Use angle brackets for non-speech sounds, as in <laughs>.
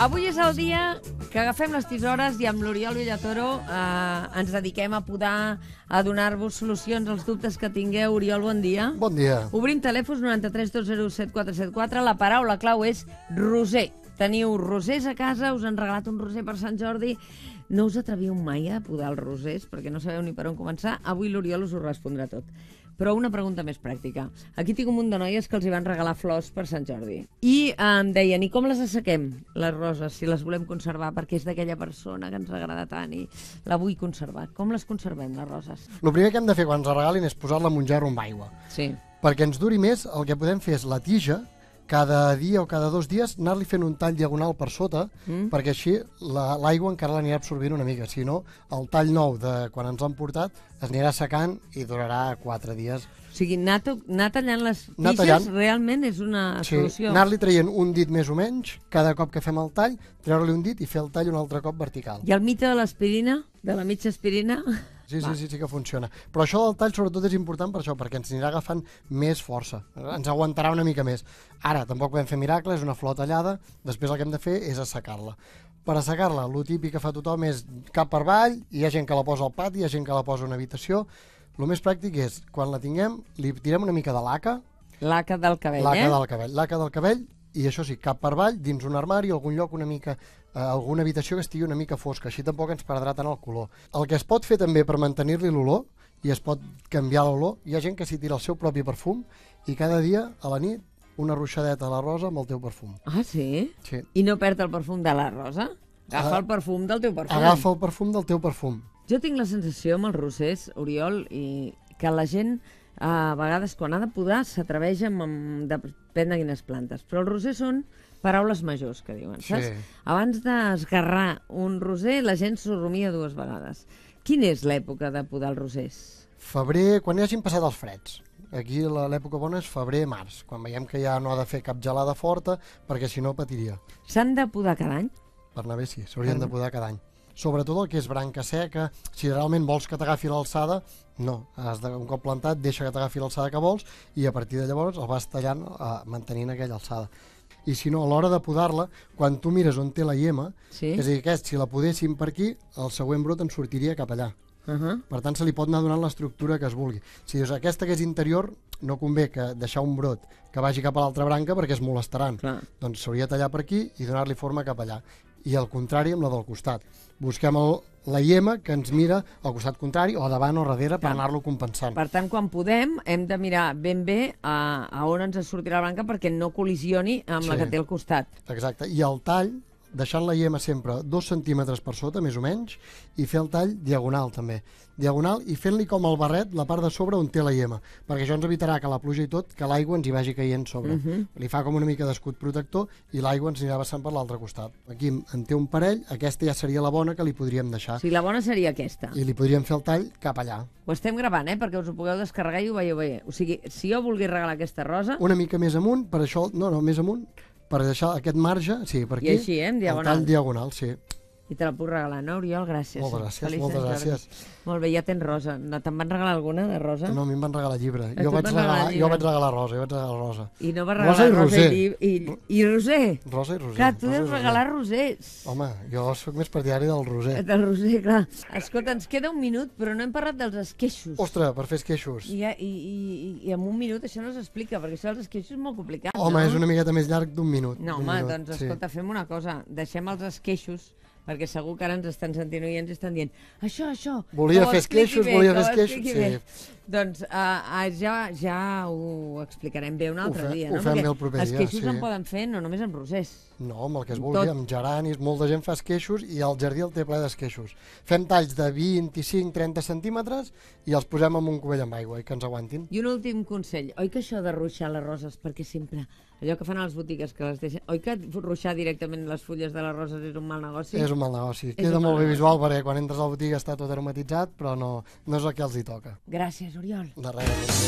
Avui és el dia que agafem les tisores i amb l'Oriol Villatoro eh, ens dediquem a podar, a donar-vos solucions als dubtes que tingueu. Oriol, bon dia. Bon dia. Obrim telèfons 93 474. La paraula clau és roser. Teniu rosers a casa, us han regalat un roser per Sant Jordi. No us atreviu mai a podar els rosers perquè no sabeu ni per on començar. Avui l'Oriol us ho respondrà tot. Però una pregunta més pràctica. Aquí tinc un munt de noies que els hi van regalar flors per Sant Jordi. I em deien, i com les assequem, les roses, si les volem conservar, perquè és d'aquella persona que ens agrada tant i la vull conservar. Com les conservem, les roses? El primer que hem de fer quan ens regalin és posar-la en un jarro amb aigua. Sí. Perquè ens duri més, el que podem fer és la tija, cada dia o cada dos dies anar-li fent un tall diagonal per sota mm. perquè així l'aigua la, encara l'anirà absorbint una mica, si no el tall nou de quan ens han portat es anirà secant i durarà quatre dies. O sigui, anar, to, anar tallant les tiges tallant. realment és una sí, solució. Anar-li traient un dit més o menys, cada cop que fem el tall, treure-li un dit i fer el tall un altre cop vertical. I el mite de l'aspirina, de la mitja aspirina... Sí, sí, sí, sí que funciona. Però això del tall sobretot és important per això, perquè ens anirà agafant més força, ens aguantarà una mica més. Ara, tampoc podem fer miracles, és una flor tallada, després el que hem de fer és assecar-la. Per assecar-la, el típic que fa tothom és cap per avall, hi ha gent que la posa al pati, hi ha gent que la posa a una habitació. El més pràctic és, quan la tinguem, li tirem una mica de laca, Laca del cabell, laca eh? Laca del cabell. Laca del cabell i això sí, cap per avall, dins un armari, algun lloc una mica, eh, alguna habitació que estigui una mica fosca, així tampoc ens perdrà tant el color. El que es pot fer també per mantenir-li l'olor, i es pot canviar l'olor, hi ha gent que s'hi tira el seu propi perfum i cada dia a la nit una ruixadeta a la rosa amb el teu perfum. Ah, sí? Sí. I no perd el perfum de la rosa? Agafa ah, el perfum del teu perfum. Agafa el perfum del teu perfum. Jo tinc la sensació amb els rossers, Oriol, i que la gent a vegades quan ha de podar s'atreveix amb, amb depèn de quines plantes, però els rosers són paraules majors, que diuen, sí. Abans d'esgarrar un roser, la gent s'ho rumia dues vegades. Quina és l'època de podar els rosers? Febrer, quan ja hagin passat els freds. Aquí l'època bona és febrer-març, quan veiem que ja no ha de fer cap gelada forta, perquè si no patiria. S'han de podar cada any? Per anar bé, sí, s'haurien de podar cada any sobretot el que és branca seca, si realment vols que t'agafi l'alçada, no, has de, un cop plantat deixa que t'agafi l'alçada que vols i a partir de llavors el vas tallant eh, mantenint aquella alçada i si no, a l'hora de podar-la, quan tu mires on té la llema, sí. és a dir, aquest, si la podéssim per aquí, el següent brot en sortiria cap allà. Uh -huh. Per tant, se li pot anar donant l'estructura que es vulgui. Si dius aquesta que és interior, no convé que deixar un brot que vagi cap a l'altra branca perquè es molestaran. Clar. Doncs s'hauria de tallar per aquí i donar-li forma cap allà i al contrari amb la del costat. Busquem el, la iema que ens mira al costat contrari o davant o darrere per anar-lo compensant. Per tant, quan podem, hem de mirar ben bé a, a on ens sortirà la branca perquè no col·lisioni amb sí. la que té al costat. Exacte, i el tall deixant la iema sempre dos centímetres per sota, més o menys, i fer el tall diagonal, també. Diagonal i fent-li com el barret la part de sobre on té la iema, perquè això ens evitarà que la pluja i tot, que l'aigua ens hi vagi caient sobre. Uh mhm. -huh. Li fa com una mica d'escut protector i l'aigua ens anirà vessant per l'altre costat. Aquí en té un parell, aquesta ja seria la bona que li podríem deixar. sí, la bona seria aquesta. I li podríem fer el tall cap allà. Ho estem gravant, eh?, perquè us ho pugueu descarregar i ho veieu bé. O sigui, si jo volgués regalar aquesta rosa... Una mica més amunt, per això... No, no, més amunt, per deixar aquest marge, sí, per aquí. I així, eh? En diagonal. En tall diagonal, sí i te la puc regalar, no, Oriol? Gràcies. Moltes gràcies, Felices moltes gràcies. Jordi. Molt bé, ja tens rosa. No, te'n van regalar alguna, de rosa? No, a mi em van regalar llibre. Jo vaig regalar, regalar llibre. jo vaig regalar rosa, jo vaig regalar rosa. I no va regalar rosa i roser. Rosa i, i, i, i roser. Rosa i roser. Clar, tu deus regalar rosers. Home, jo sóc més partidari del roser. <laughs> Del roser, clar. Escolta, ens queda un minut, però no hem parlat dels esqueixos. Ostres, per fer esqueixos. I, i, i, i en un minut això no s'explica, perquè això dels esqueixos és molt complicat, Home, no? és una miqueta més llarg d'un minut. No, home, minut, doncs escolta, sí. fem una cosa. Deixem els esqueixos perquè segur que ara ens estan sentint i ens estan dient això, això... Volia fer esqueixos, volia fer esqueixos... Sí. Doncs uh, uh, ja, ja ho explicarem bé un altre ho fe, dia. No? Ho fem Perquè bé el proper dia. Els queixos sí. en poden fer no només amb rosers. No, amb el que es vulgui, Tot... amb geranis, molta gent fa esqueixos i el jardí el té ple d'esqueixos. Fem talls de 25-30 centímetres i els posem en un cubell amb aigua i que ens aguantin. I un últim consell. Oi que això de ruixar les roses, perquè sempre allò que fan a les botigues que les deixen... Oi que ruixar directament les fulles de les roses és un mal negoci? És un mal negoci. És Queda molt bé visual perquè quan entres a la botiga està tot aromatitzat, però no, no és el que els hi toca. Gràcies, Oriol. De res.